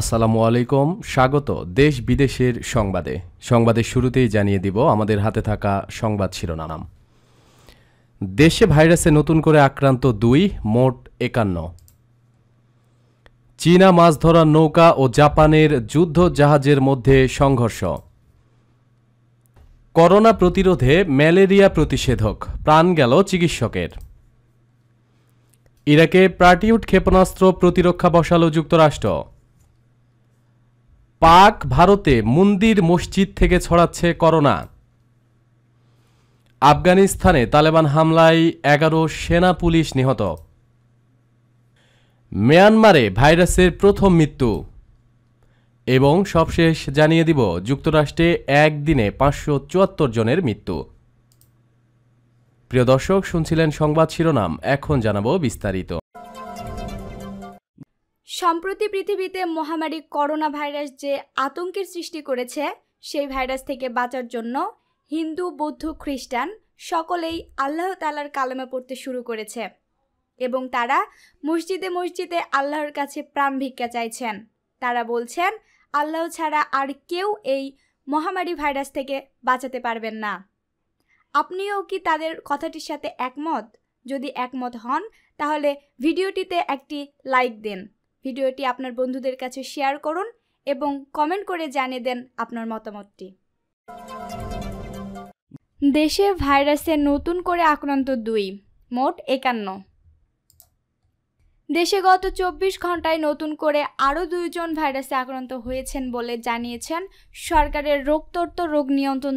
আসসালামু আলাইকুম স্বাগত দেশ বিদেশের সংবাদে সংবাদের শুরুতেই জানিয়ে দিব আমাদের হাতে থাকা সংবাদ শিরোনাম দেশে ভাইরাসে নতুন করে আক্রান্ত দুই মোট একান্ন চীনা মাছ ধরার নৌকা ও জাপানের যুদ্ধ জাহাজের মধ্যে সংঘর্ষ করোনা প্রতিরোধে ম্যালেরিয়া প্রতিষেধক প্রাণ গেল চিকিৎসকের ইরাকে প্রাটিউট ক্ষেপণাস্ত্র প্রতিরক্ষা বসালো যুক্তরাষ্ট্র পাক ভারতে মন্দির মসজিদ থেকে ছড়াচ্ছে করোনা আফগানিস্তানে তালেবান হামলায় এগারো সেনা পুলিশ নিহত মিয়ানমারে ভাইরাসের প্রথম মৃত্যু এবং সবশেষ জানিয়ে দিব যুক্তরাষ্ট্রে একদিনে পাঁচশো চুয়াত্তর জনের মৃত্যু প্রিয় দর্শক শুনছিলেন সংবাদ শিরোনাম এখন জানাবো বিস্তারিত সম্প্রতি পৃথিবীতে মহামারী করোনা ভাইরাস যে আতঙ্কের সৃষ্টি করেছে সেই ভাইরাস থেকে বাঁচার জন্য হিন্দু বৌদ্ধ খ্রিস্টান সকলেই আল্লাহ তালার কালামে পড়তে শুরু করেছে এবং তারা মসজিদে মসজিদে আল্লাহর কাছে প্রাণ ভিক্ষা চাইছেন তারা বলছেন আল্লাহ ছাড়া আর কেউ এই মহামারী ভাইরাস থেকে বাঁচাতে পারবেন না আপনিও কি তাদের কথাটির সাথে একমত যদি একমত হন তাহলে ভিডিওটিতে একটি লাইক দিন ভিডিওটি আপনার বন্ধুদের কাছে শেয়ার করুন এবং কমেন্ট করে জানিয়ে দেন আপনার মতামতটি দেশে ভাইরাসে নতুন করে আক্রান্ত দুই মোট একান্ন দেশে গত চব্বিশ ঘন্টায় নতুন করে আরও দুইজন ভাইরাসে আক্রান্ত হয়েছেন বলে জানিয়েছেন সরকারের রোগতত্ত্ব রোগ নিয়ন্ত্রণ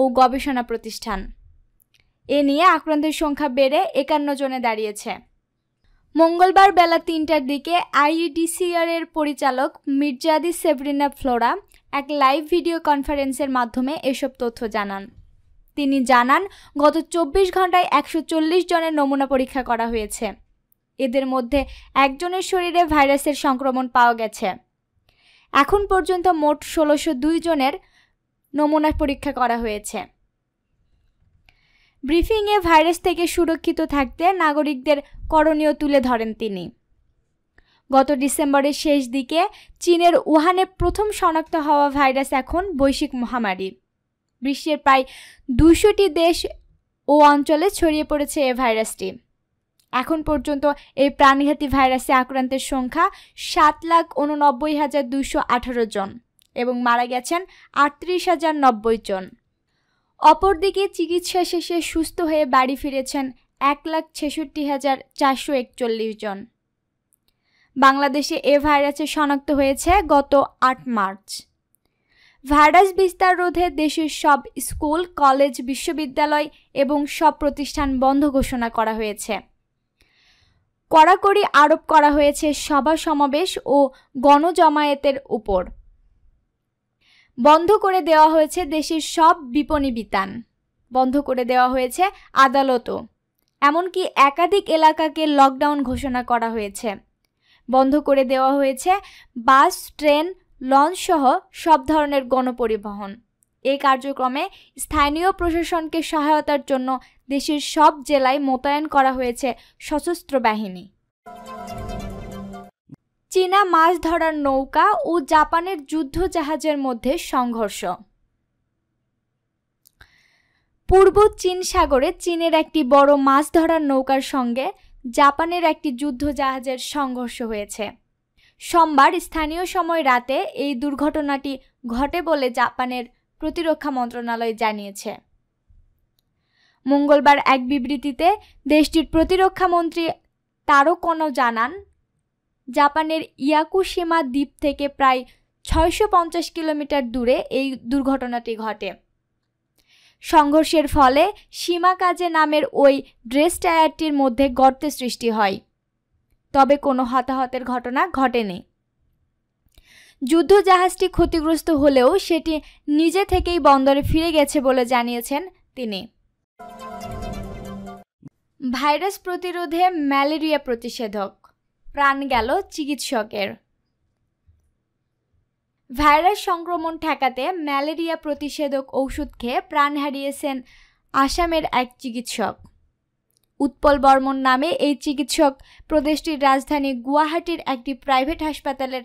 ও গবেষণা প্রতিষ্ঠান এ নিয়ে আক্রান্তের সংখ্যা বেড়ে একান্ন জনে দাঁড়িয়েছে মঙ্গলবার বেলা তিনটার দিকে আইইডিসিআর এর পরিচালক মির্জাদি সেভরিনা ফ্লোরা এক লাইভ ভিডিও কনফারেন্সের মাধ্যমে এসব তথ্য জানান তিনি জানান গত চব্বিশ ঘন্টায় একশো জনের নমুনা পরীক্ষা করা হয়েছে এদের মধ্যে একজনের শরীরে ভাইরাসের সংক্রমণ পাওয়া গেছে এখন পর্যন্ত মোট ষোলোশো জনের নমুনা পরীক্ষা করা হয়েছে ব্রিফিংয়ে ভাইরাস থেকে সুরক্ষিত থাকতে নাগরিকদের করণীয় তুলে ধরেন তিনি গত ডিসেম্বরের শেষ দিকে চীনের উহানে প্রথম শনাক্ত হওয়া ভাইরাস এখন বৈশ্বিক মহামারী বিশ্বের প্রায় দুশোটি দেশ ও অঞ্চলে ছড়িয়ে পড়েছে এ ভাইরাসটি এখন পর্যন্ত এই প্রাণঘাতী ভাইরাসে আক্রান্তের সংখ্যা সাত লাখ উননব্বই হাজার দুশো আঠারো জন এবং মারা গেছেন আটত্রিশ হাজার নব্বই জন অপরদিকে চিকিৎসা শেষে সুস্থ হয়ে বাড়ি ফিরেছেন এক লাখ ছেষট্টি হাজার চারশো একচল্লিশ জন বাংলাদেশে এ ভাইরাসে শনাক্ত হয়েছে গত আট মার্চ ভাইরাস বিস্তার রোধে দেশের সব স্কুল কলেজ বিশ্ববিদ্যালয় এবং সব প্রতিষ্ঠান বন্ধ ঘোষণা করা হয়েছে কড়াকড়ি আরোপ করা হয়েছে সভা সমাবেশ ও গণজমায়েতের উপর বন্ধ করে দেওয়া হয়েছে দেশের সব বিপণী বিতান বন্ধ করে দেওয়া হয়েছে আদালতও এমনকি একাধিক এলাকাকে লকডাউন ঘোষণা করা হয়েছে বন্ধ করে দেওয়া হয়েছে বাস ট্রেন লঞ্চ সহ সব ধরনের গণপরিবহন এই কার্যক্রমে স্থানীয় প্রশাসনকে সহায়তার জন্য দেশের সব জেলায় মোতায়েন করা হয়েছে সশস্ত্র বাহিনী চীনা মাছ ধরার নৌকা ও জাপানের যুদ্ধ জাহাজের মধ্যে সংঘর্ষ পূর্ব চীন সাগরে চীনের একটি বড় মাছ ধরার নৌকার সঙ্গে জাপানের একটি যুদ্ধ জাহাজের সংঘর্ষ হয়েছে সোমবার স্থানীয় সময় রাতে এই দুর্ঘটনাটি ঘটে বলে জাপানের প্রতিরক্ষা মন্ত্রণালয় জানিয়েছে মঙ্গলবার এক বিবৃতিতে দেশটির প্রতিরক্ষামন্ত্রী মন্ত্রী তারো কোনো জানান জাপানের ইয়াকুশিমা দ্বীপ থেকে প্রায় ছয়শো পঞ্চাশ কিলোমিটার দূরে এই দুর্ঘটনাটি ঘটে সংঘর্ষের ফলে সীমা কাজে নামের ওই ড্রেস টায়ারটির মধ্যে গর্তের সৃষ্টি হয় তবে কোনো হতাহতের ঘটনা ঘটেনি যুদ্ধজাহাজটি ক্ষতিগ্রস্ত হলেও সেটি নিজে থেকেই বন্দরে ফিরে গেছে বলে জানিয়েছেন তিনি ভাইরাস প্রতিরোধে ম্যালেরিয়া প্রতিষেধক প্রাণ গেল চিকিৎসকের ভাইরাস সংক্রমণ ঠেকাতে ম্যালেরিয়া প্রতিষেধক ঔষধ খেয়ে প্রাণ হারিয়েছেন আসামের এক চিকিৎসক উৎপল বর্মন নামে এই চিকিৎসক প্রদেশটির রাজধানী গুয়াহাটির একটি প্রাইভেট হাসপাতালের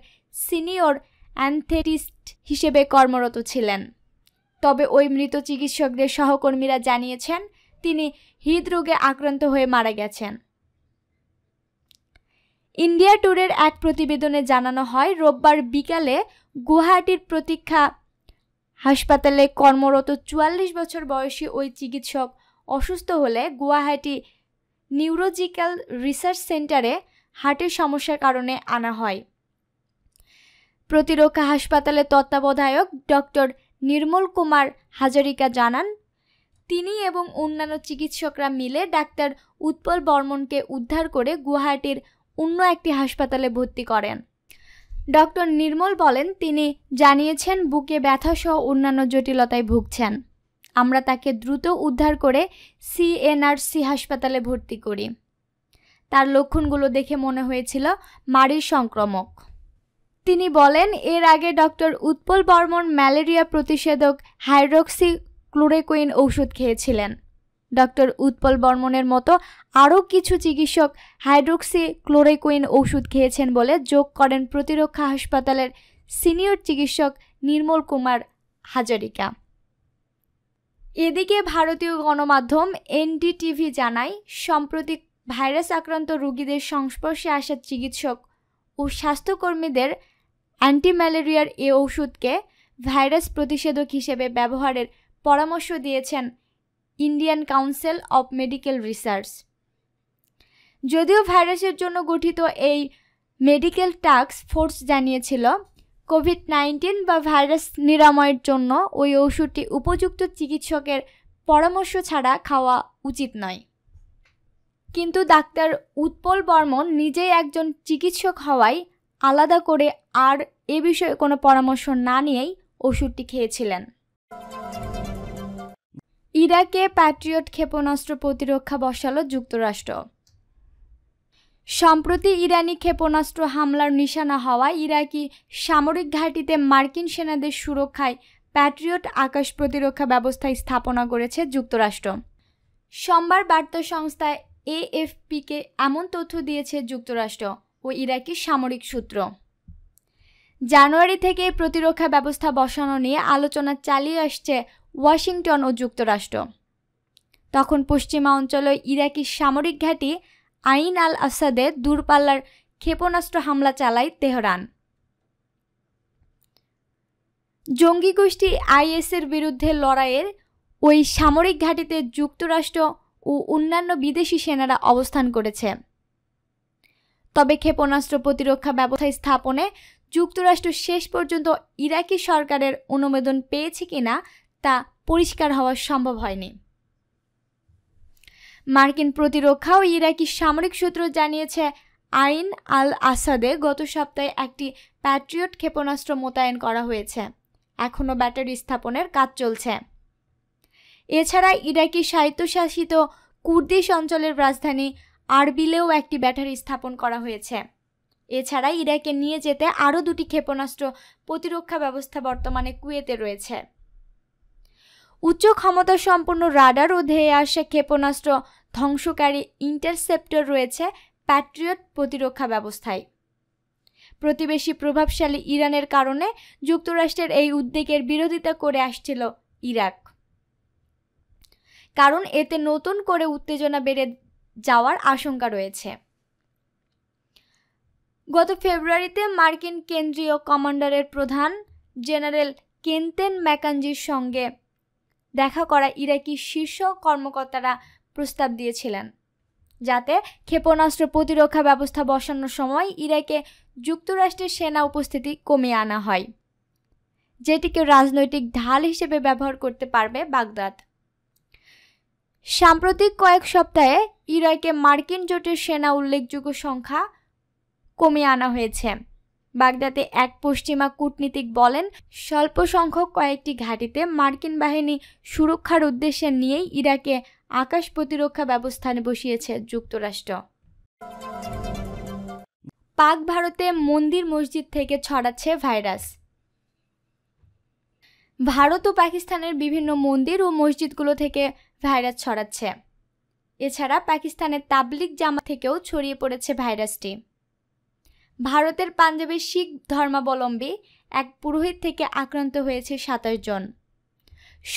সিনিয়র অ্যান্থেটিস্ট হিসেবে কর্মরত ছিলেন তবে ওই মৃত চিকিৎসকদের সহকর্মীরা জানিয়েছেন তিনি হৃদরোগে আক্রান্ত হয়ে মারা গেছেন ইন্ডিয়া ট্যুরের এক প্রতিবেদনে জানানো হয় রোববার বিকালে গুয়াহাটির প্রতীক্ষা হাসপাতালে কর্মরত চুয়াল্লিশ বছর বয়সী ওই চিকিৎসক অসুস্থ হলে গুয়াহাটি নিউরোজিক্যাল রিসার্চ সেন্টারে হার্টের সমস্যার কারণে আনা হয় প্রতিরক্ষা হাসপাতালের তত্ত্বাবধায়ক ডক্টর নির্মল কুমার হাজারিকা জানান তিনি এবং অন্যান্য চিকিৎসকরা মিলে ডাক্তার উৎপল বর্মনকে উদ্ধার করে গুয়াহাটির অন্য একটি হাসপাতালে ভর্তি করেন ডক্টর নির্মল বলেন তিনি জানিয়েছেন বুকে ব্যথাসহ অন্যান্য জটিলতায় ভুগছেন আমরা তাকে দ্রুত উদ্ধার করে সিএনআরসি হাসপাতালে ভর্তি করি তার লক্ষণগুলো দেখে মনে হয়েছিল মারির সংক্রমক তিনি বলেন এর আগে ডক্টর উৎপল বর্মন ম্যালেরিয়া প্রতিষেধক হাইড্রক্সি ক্লোরেকোইন ঔষধ খেয়েছিলেন ডক্টর উৎপল বর্মনের মতো আরও কিছু চিকিৎসক হাইড্রোক্সি ক্লোরেকুইন ওষুধ খেয়েছেন বলে যোগ করেন প্রতিরক্ষা হাসপাতালের সিনিয়র চিকিৎসক নির্মল কুমার হাজারিকা এদিকে ভারতীয় গণমাধ্যম এনডিটিভি জানায় সম্প্রতি ভাইরাস আক্রান্ত রোগীদের সংস্পর্শে আসা চিকিৎসক ও স্বাস্থ্যকর্মীদের অ্যান্টি ম্যালেরিয়ার এ ওষুধকে ভাইরাস প্রতিষেধক হিসেবে ব্যবহারের পরামর্শ দিয়েছেন Indian council of medical research যদিও ভাইরাসের জন্য গঠিত এই মেডিকেল টাস্ক ফোর্স জানিয়েছিল কোভিড নাইন্টিন বা ভাইরাস নিরাময়ের জন্য ওই ওষুধটি উপযুক্ত চিকিৎসকের পরামর্শ ছাড়া খাওয়া উচিত নয় কিন্তু ডাক্তার উৎপল বর্মন নিজেই একজন চিকিৎসক হওয়ায় আলাদা করে আর এ বিষয়ে কোনো পরামর্শ না নিয়েই ওষুধটি খেয়েছিলেন ইরাকে প্যাট্রিয়ট ক্ষেপণাস্ত্র প্রতিরক্ষা বসালো যুক্তরাষ্ট্র সম্প্রতি ইরানি ক্ষেপণাস্ত্র হামলার নিশানা হওয়ায় ইরাকি সামরিক ঘাঁটিতে মার্কিন সেনাদের সুরক্ষায় প্যাট্রিয়ট আকাশ প্রতিরক্ষা ব্যবস্থায় স্থাপনা করেছে যুক্তরাষ্ট্র সোমবার বার্তা সংস্থা এএফপিকে এমন তথ্য দিয়েছে যুক্তরাষ্ট্র ও ইরাকি সামরিক সূত্র জানুয়ারি থেকে প্রতিরক্ষা ব্যবস্থা বসানো নিয়ে আলোচনা চালিয়ে আসছে ওয়াশিংটন ও যুক্তরাষ্ট্র তখন পশ্চিমা অঞ্চলে ইরাকি সামরিক ঘাঁটি আইন আল আসাদে দূরপাল্লার ক্ষেপণাস্ত্র হামলা চালায় তেহরান জঙ্গি গোষ্ঠী আইএসের বিরুদ্ধে লড়াইয়ের ওই সামরিক ঘাঁটিতে যুক্তরাষ্ট্র ও অন্যান্য বিদেশি সেনারা অবস্থান করেছে তবে ক্ষেপণাস্ত্র প্রতিরক্ষা ব্যবস্থা স্থাপনে যুক্তরাষ্ট্র শেষ পর্যন্ত ইরাকি সরকারের অনুমোদন পেয়েছে কিনা তা পরিষ্কার হওয়া সম্ভব হয়নি মার্কিন প্রতিরক্ষা ও ইরাকি সামরিক সূত্র জানিয়েছে আইন আল আসাদে গত সপ্তাহে একটি প্যাট্রিয়ট ক্ষেপণাস্ত্র মোতায়েন করা হয়েছে এখনও ব্যাটারি স্থাপনের কাজ চলছে এছাড়া ইরাকি স্বায়ত্তশাসিত কুর্দিশ অঞ্চলের রাজধানী আরবিলেও একটি ব্যাটারি স্থাপন করা হয়েছে এছাড়া ইরাকে নিয়ে যেতে আরও দুটি ক্ষেপণাস্ত্র প্রতিরক্ষা ব্যবস্থা বর্তমানে কুয়েতে রয়েছে উচ্চ ক্ষমতা সম্পন্ন রাডার ও ধেয়ে আসে ক্ষেপণাস্ত্র ধ্বংসকারী ইন্টারসেপ্টর রয়েছে প্যাট্রিয়ট প্রতিরক্ষা ব্যবস্থায় প্রতিবেশী প্রভাবশালী ইরানের কারণে যুক্তরাষ্ট্রের এই উদ্যোগের বিরোধিতা করে আসছিল ইরাক কারণ এতে নতুন করে উত্তেজনা বেড়ে যাওয়ার আশঙ্কা রয়েছে গত ফেব্রুয়ারিতে মার্কিন কেন্দ্রীয় কমান্ডারের প্রধান জেনারেল কেন্তেন ম্যাকানজির সঙ্গে দেখা করা ইরাকি শীর্ষ কর্মকর্তারা প্রস্তাব দিয়েছিলেন যাতে ক্ষেপণাস্ত্র প্রতিরক্ষা ব্যবস্থা বসানোর সময় ইরাকে যুক্তরাষ্ট্রের সেনা উপস্থিতি কমিয়ে আনা হয় যেটিকে রাজনৈতিক ঢাল হিসেবে ব্যবহার করতে পারবে বাগদাদ সাম্প্রতিক কয়েক সপ্তাহে ইরাকে মার্কিন জোটের সেনা উল্লেখযোগ্য সংখ্যা কমিয়ে আনা হয়েছে বাগদাদে এক পশ্চিমা কূটনীতিক বলেন স্বল্প সংখ্যক কয়েকটি ঘাঁটিতে মার্কিন বাহিনী সুরক্ষার উদ্দেশ্যে নিয়েই ইরাকে আকাশ প্রতিরক্ষা ব্যবস্থানে বসিয়েছে যুক্তরাষ্ট্র পাক ভারতে মন্দির মসজিদ থেকে ছড়াচ্ছে ভাইরাস ভারত ও পাকিস্তানের বিভিন্ন মন্দির ও মসজিদগুলো থেকে ভাইরাস ছড়াচ্ছে এছাড়া পাকিস্তানের তাবলিক জামা থেকেও ছড়িয়ে পড়েছে ভাইরাসটি ভারতের পাঞ্জাবের শিখ ধর্মাবলম্বী এক পুরোহিত থেকে আক্রান্ত হয়েছে সাতাশ জন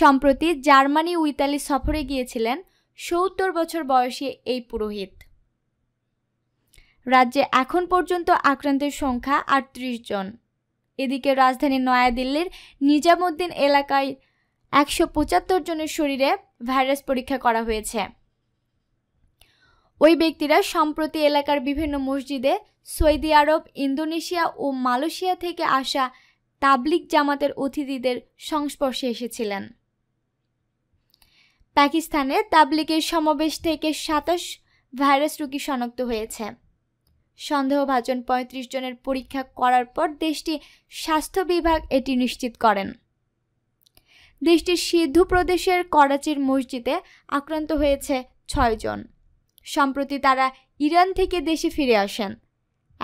সম্প্রতি জার্মানি ও ইতালি সফরে গিয়েছিলেন সত্তর বছর বয়সী এই পুরোহিত রাজ্যে এখন পর্যন্ত আক্রান্তের সংখ্যা আটত্রিশ জন এদিকে রাজধানী নয়াদিল্লির নিজামুদ্দিন এলাকায় একশো পঁচাত্তর জনের শরীরে ভাইরাস পরীক্ষা করা হয়েছে ওই ব্যক্তিরা সম্প্রতি এলাকার বিভিন্ন মসজিদে সৌদি আরব ইন্দোনেশিয়া ও মালয়েশিয়া থেকে আসা তাবলিক জামাতের অতিথিদের সংস্পর্শে এসেছিলেন পাকিস্তানে তাবলিকের সমাবেশ থেকে সাতাশ ভাইরাস রোগী শনাক্ত হয়েছে সন্দেহভাজন পঁয়ত্রিশ জনের পরীক্ষা করার পর দেশটি স্বাস্থ্য বিভাগ এটি নিশ্চিত করেন দেশটির সিদ্ধ প্রদেশের করাচির মসজিদে আক্রান্ত হয়েছে ছয়জন সম্প্রতি তারা ইরান থেকে দেশে ফিরে আসেন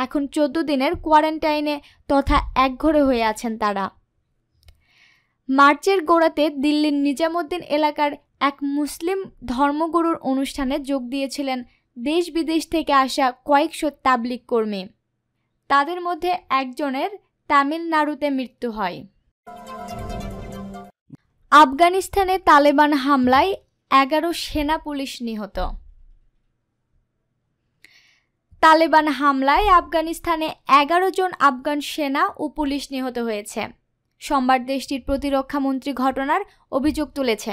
এখন চোদ্দ দিনের কোয়ারেন্টাইনে তথা একঘরে হয়ে আছেন তারা মার্চের গোড়াতে দিল্লির নিজামুদ্দিন এলাকার এক মুসলিম ধর্মগুরুর অনুষ্ঠানে যোগ দিয়েছিলেন দেশ বিদেশ থেকে আসা কয়েকশো তাবলিক কর্মী তাদের মধ্যে একজনের তামিলনাড়ুতে মৃত্যু হয় আফগানিস্তানে তালেবান হামলায় এগারো সেনা পুলিশ নিহত তালেবান হামলায় আফগানিস্তানে এগারো জন আফগান সেনা ও পুলিশ নিহত হয়েছে সোমবার দেশটির প্রতিরক্ষামন্ত্রী ঘটনার অভিযোগ তুলেছে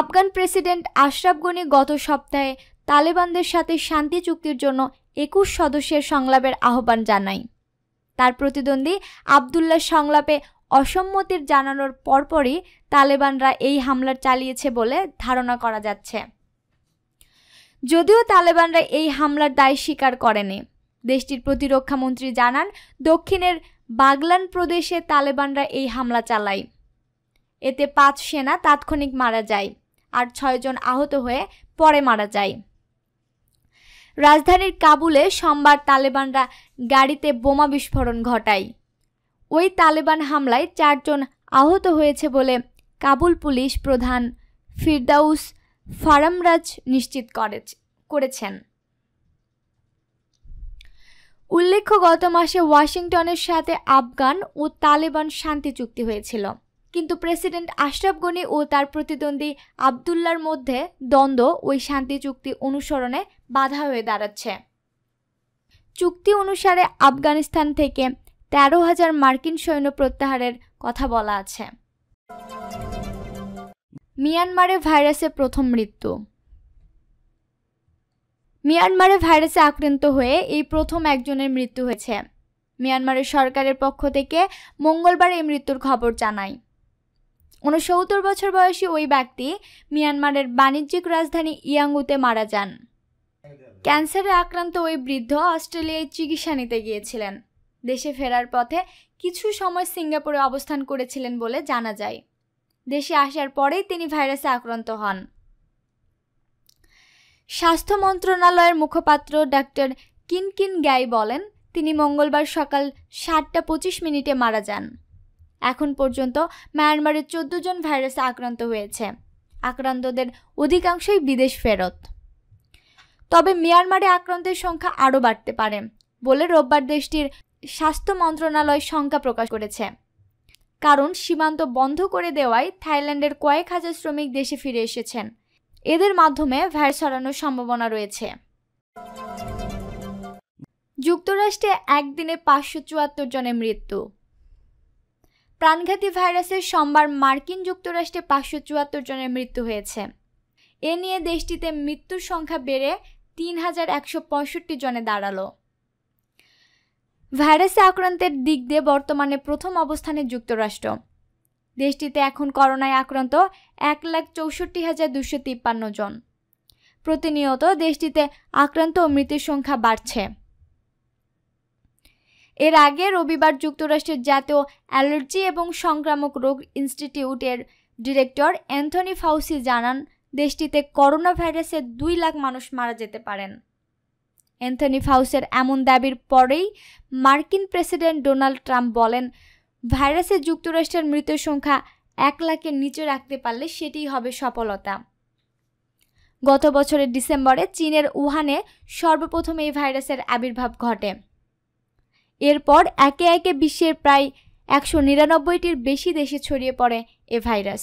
আফগান প্রেসিডেন্ট আশরাফ গনি গত সপ্তাহে তালেবানদের সাথে শান্তি চুক্তির জন্য একুশ সদস্যের সংলাপের আহ্বান জানায় তার প্রতিদ্বন্দ্বী আবদুল্লাহ সংলাপে অসম্মতির জানানোর পরপরই তালেবানরা এই হামলা চালিয়েছে বলে ধারণা করা যাচ্ছে যদিও তালেবানরা এই হামলার দায় স্বীকার করেনি দেশটির প্রতিরক্ষা মন্ত্রী জানান দক্ষিণের বাগলান প্রদেশে তালেবানরা এই হামলা চালায় এতে পাঁচ সেনা তাৎক্ষণিক মারা যায় আর ছয়জন আহত হয়ে পরে মারা যায় রাজধানীর কাবুলে সোমবার তালেবানরা গাড়িতে বোমা বিস্ফোরণ ঘটায় ওই তালেবান হামলায় চারজন আহত হয়েছে বলে কাবুল পুলিশ প্রধান ফিরদাউস ফারামরাজ নিশ্চিত করে করেছেন উল্লেখ্য গত মাসে ওয়াশিংটনের সাথে আফগান ও তালেবান শান্তি চুক্তি হয়েছিল কিন্তু প্রেসিডেন্ট আশরাফ গনি ও তার প্রতিদ্বন্দ্বী আবদুল্লার মধ্যে দ্বন্দ্ব ওই শান্তি চুক্তি অনুসরণে বাধা হয়ে দাঁড়াচ্ছে চুক্তি অনুসারে আফগানিস্তান থেকে তেরো হাজার মার্কিন সৈন্য প্রত্যাহারের কথা বলা আছে মিয়ানমারে ভাইরাসে প্রথম মৃত্যু মিয়ানমারে ভাইরাসে আক্রান্ত হয়ে এই প্রথম একজনের মৃত্যু হয়েছে মিয়ানমারের সরকারের পক্ষ থেকে মঙ্গলবার এই মৃত্যুর খবর জানায় উনসত্তর বছর বয়সী ওই ব্যক্তি মিয়ানমারের বাণিজ্যিক রাজধানী ইয়াঙ্গুতে মারা যান ক্যান্সারে আক্রান্ত ওই বৃদ্ধ অস্ট্রেলিয়ায় চিকিৎসা নিতে গিয়েছিলেন দেশে ফেরার পথে কিছু সময় সিঙ্গাপুরে অবস্থান করেছিলেন বলে জানা যায় দেশে আসার পরেই তিনি ভাইরাসে আক্রান্ত হন স্বাস্থ্য মন্ত্রণালয়ের মুখপাত্র ডাক্তার কিনকিন গাই বলেন তিনি মঙ্গলবার সকাল সাতটা পঁচিশ মিনিটে মারা যান এখন পর্যন্ত মায়ানমারে চোদ্দ জন ভাইরাসে আক্রান্ত হয়েছে আক্রান্তদের অধিকাংশই বিদেশ ফেরত তবে মিয়ানমারে আক্রান্তের সংখ্যা আরও বাড়তে পারে বলে রোববার দেশটির স্বাস্থ্য মন্ত্রণালয় সংখ্যা প্রকাশ করেছে কারণ সীমান্ত বন্ধ করে দেওয়ায় থাইল্যান্ডের কয়েক হাজার শ্রমিক দেশে ফিরে এসেছেন এদের মাধ্যমে ভাইরাস ছড়ানোর সম্ভাবনা রয়েছে যুক্তরাষ্ট্রে একদিনে পাঁচশো চুয়াত্তর জনের মৃত্যু প্রাণঘাতী ভাইরাসের সোমবার মার্কিন যুক্তরাষ্ট্রে পাঁচশো চুয়াত্তর জনের মৃত্যু হয়েছে এ নিয়ে দেশটিতে মৃত্যুর সংখ্যা বেড়ে তিন হাজার একশো পঁয়ষট্টি জনে দাঁড়ালো ভাইরাসে আক্রান্তের দিক দিয়ে বর্তমানে প্রথম অবস্থানে যুক্তরাষ্ট্র দেশটিতে এখন করোনায় আক্রান্ত এক লাখ চৌষট্টি হাজার দুশো তিপ্পান্ন জন প্রতিনিয়ত দেশটিতে আক্রান্ত ও মৃতের সংখ্যা বাড়ছে এর আগে রবিবার যুক্তরাষ্ট্রের জাতীয় অ্যালার্জি এবং সংক্রামক রোগ ইনস্টিটিউটের ডিরেক্টর অ্যান্থনি ফাউসি জানান দেশটিতে করোনা ভাইরাসে দুই লাখ মানুষ মারা যেতে পারেন অ্যান্থনি ফাউসের এমন দাবির পরেই মার্কিন প্রেসিডেন্ট ডোনাল্ড ট্রাম্প বলেন ভাইরাসে যুক্তরাষ্ট্রের মৃত সংখ্যা এক লাখের নিচে রাখতে পারলে সেটিই হবে সফলতা গত বছরের ডিসেম্বরে চীনের উহানে সর্বপ্রথম এই ভাইরাসের আবির্ভাব ঘটে এরপর একে একে বিশ্বের প্রায় একশো নিরানব্বইটির বেশি দেশে ছড়িয়ে পড়ে এ ভাইরাস